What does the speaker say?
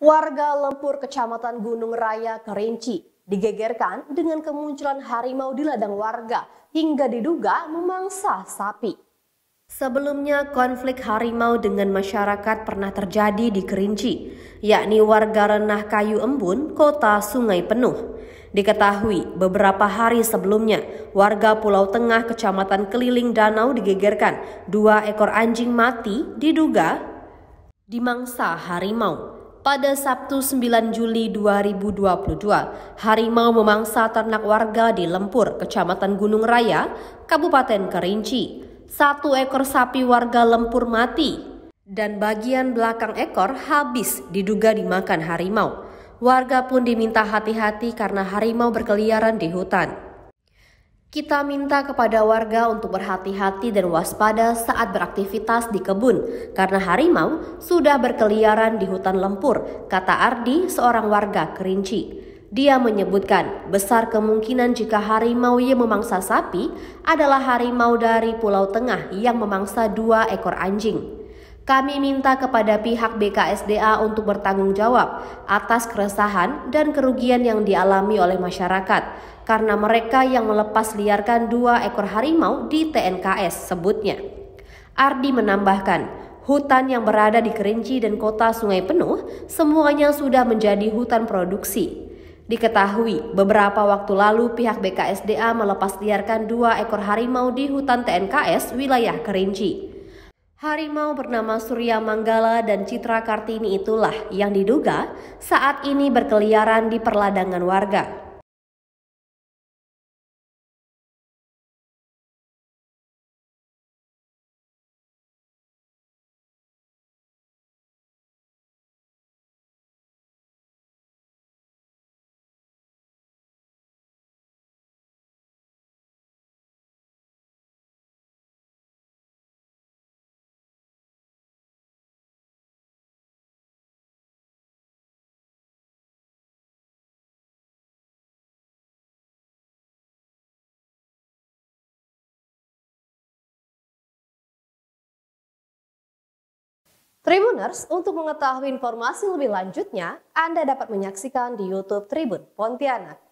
Warga Lempur Kecamatan Gunung Raya Kerinci digegerkan dengan kemunculan harimau di ladang warga hingga diduga memangsa sapi. Sebelumnya konflik harimau dengan masyarakat pernah terjadi di Kerinci, yakni warga Renah Kayu Embun, kota Sungai Penuh. Diketahui beberapa hari sebelumnya, warga Pulau Tengah Kecamatan Keliling Danau digegerkan dua ekor anjing mati diduga dimangsa harimau. Pada Sabtu 9 Juli 2022, harimau memangsa ternak warga di Lempur, Kecamatan Gunung Raya, Kabupaten Kerinci. Satu ekor sapi warga Lempur mati dan bagian belakang ekor habis diduga dimakan harimau. Warga pun diminta hati-hati karena harimau berkeliaran di hutan. Kita minta kepada warga untuk berhati-hati dan waspada saat beraktivitas di kebun karena harimau sudah berkeliaran di hutan lempur, kata Ardi, seorang warga Kerinci. Dia menyebutkan besar kemungkinan jika harimau yang memangsa sapi adalah harimau dari Pulau Tengah yang memangsa dua ekor anjing. Kami minta kepada pihak BKSDA untuk bertanggung jawab atas keresahan dan kerugian yang dialami oleh masyarakat karena mereka yang melepas liarkan dua ekor harimau di TNKS sebutnya. Ardi menambahkan, hutan yang berada di Kerinci dan kota Sungai Penuh semuanya sudah menjadi hutan produksi. Diketahui, beberapa waktu lalu pihak BKSDA melepas liarkan dua ekor harimau di hutan TNKS wilayah Kerinci. Harimau bernama Surya Manggala dan Citra Kartini itulah yang diduga saat ini berkeliaran di perladangan warga. Tribuners, untuk mengetahui informasi lebih lanjutnya, Anda dapat menyaksikan di YouTube Tribun Pontianak.